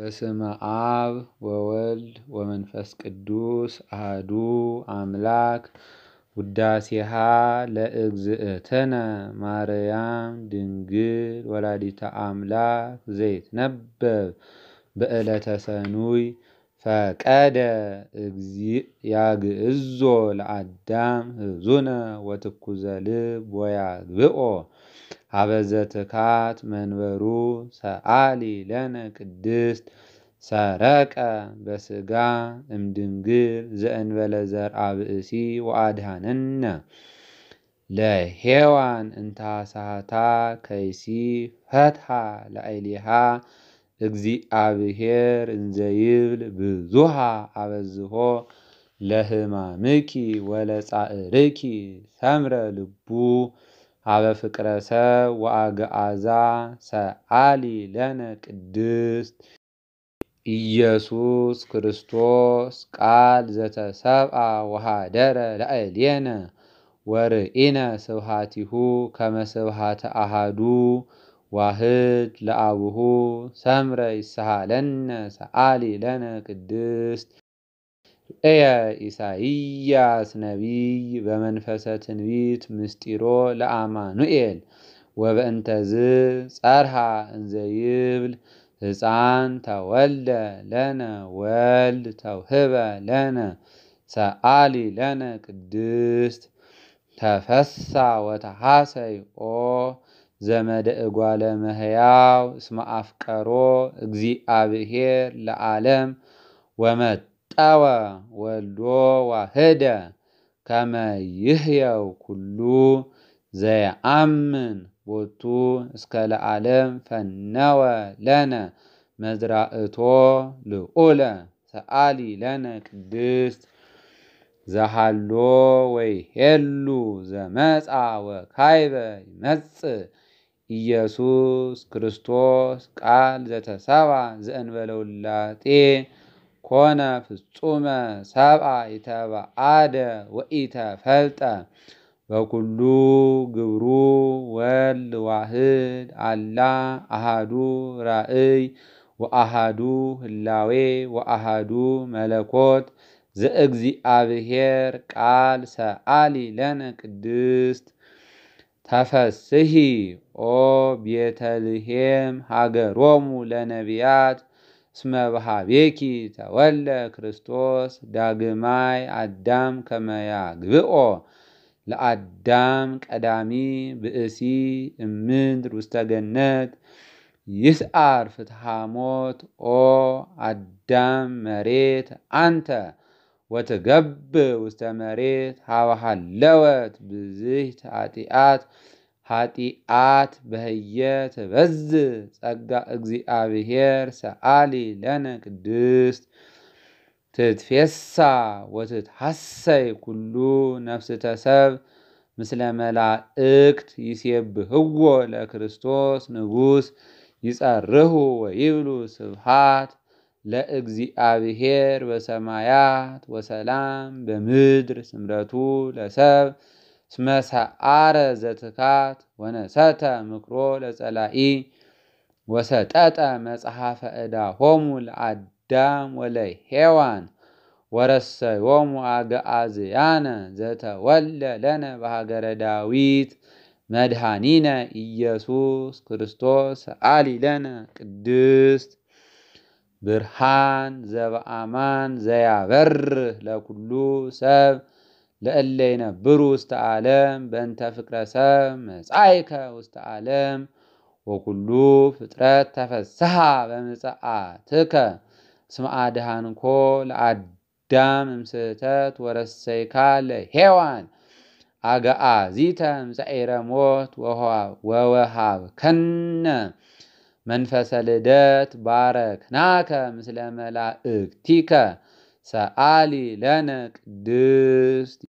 በስመ አብ ወወልድ ወመንፈስ ቅዱስ አህዱ አምላክ ውዳሴሃ ለእግዝእተነ ማርያም ድንግል ወላዲተ አምላክ ዘይት ነበብ በዕለተ ሰኑይ ፈቀደ ያግእዞ ለአዳም ህዙነ ወትኩዘ ልብ ወያግብኦ አበዘትካት መንበሩ ሰአሊ ለነ ቅድስት ሰረቀ በስጋ እምድንግል ዘእንበለ ዘርአ ብእሲ ወአድሃነነ ለሄዋን እንታሳታ ከይሲ ፈትሃ ለአይሊሃ እግዚአብሔር እንዘይብል ብዙሃ አበዝሆ ለህማምኪ ወለጻእርኪ ሰምረ ልቡ አበ ፍቅረ ሰብ ወአግአዛ ሰአሊ ለነ ቅድስት ኢየሱስ ክርስቶስ ቃል ዘተሰብአ ወሃደረ ለአልየነ ወርኢነ ስብሃቲሁ ከመ ስብሃተ አሃዱ ዋህድ ለአቡሁ ሰምረ ይሰሃለነ ሰአሊ ለነ ቅድስት እየ ኢሳይያስ ነቢይ በመንፈሰ ትንቢት ምስጢሮ ለአማኑኤል ወበእንተዝ ጸርሃ እንዘይብል ህፃን ተወልደ ለነ ወልድ ተውህበ ለነ ሰአሊ ለነ ቅድስት ተፈሳ ወተሃሰይ ኦ ዘመደ እጓለ መህያው እስመ አፍቀሮ እግዚአብሔር ለዓለም ወመት ወፀወ ወልዶ ዋህደ ከመ ይህየው ኩሉ ዘየአምን ቦቱ እስከ ለዓለም ፈነወ ለነ መዝራእቶ ልዑለ ሰአሊ ለነ ቅድስት ዘሃሎ ወይ ሄሉ ዘመፃ ወካይበ ይመጽእ ኢየሱስ ክርስቶስ ቃል ዘተሰባ ዘእንበለ ኮነ ፍጹመ ሰብአ ይተባ አደ ወኢተ ፈልጠ በኩሉ ግብሩ ወል ዋህድ አላ አሃዱ ራእይ ወአሃዱ ህላዌ ወአሃዱ መለኮት ዘእግዚአብሔር ቃል ሰአሊ ለነ ቅድስት ተፈስሂ ኦ ቤተልሔም ሀገሮሙ ለነቢያት ስመብሃቤኪ ተወለ ክርስቶስ ዳግማይ አዳም ከመያግብኦ ለአዳም ቀዳሚ ብእሲ እምድር ውስተ ገነት ይስአር ፍትሐ ኦ አዳም መሬት አንተ ወትገብ ውስተ መሬት ሃበሃለወት ብዝህ ተአጢአት ኃጢአት በህየ ትበዝ ጸጋ እግዚአብሔር ሰአሊ ለነ ቅድስት ትትፌሳ ወትትሐሰይ ኩሉ ነፍስተ ሰብ ምስለ መላእክት ይሴብህዎ ለክርስቶስ ንጉሥ ይጸርሁ ወይብሉ ስብሃት ለእግዚአብሔር በሰማያት ወሰላም በምድር ስምረቱ ለሰብ እስመ ሰዓረ ዘትካት ወነሰተ ምክሮ ለጸላኢ ወሰጠጠ መጽሐፈ ዕዳ ሆሙ ለአዳም ሄዋን ወረሰዮሙ አገአዝያነ ዘተወለ ለነ በሃገረ ዳዊት መድሃኒነ ኢየሱስ ክርስቶስ ሰአሊ ለነ ቅድስት ብርሃን ዘበአማን ዘያበርህ ለኩሉ ሰብ ለእለይነ ብሩ ውስተ ዓለም በእንተ ፍቅረ ሰብ መጻይከ ውስተ ዓለም ወኩሉ ፍጥረት ተፈስሐ በምጽአትከ ስም አድሃንኮ ለአዳም እምስህተት ወረሰይካ ለሔዋን አግዓዚተ እምፀዒረ ሞት ወወሃብከነ መንፈሰ ልደት ባረክናከ ምስለ መላእክቲከ سألي لنا دست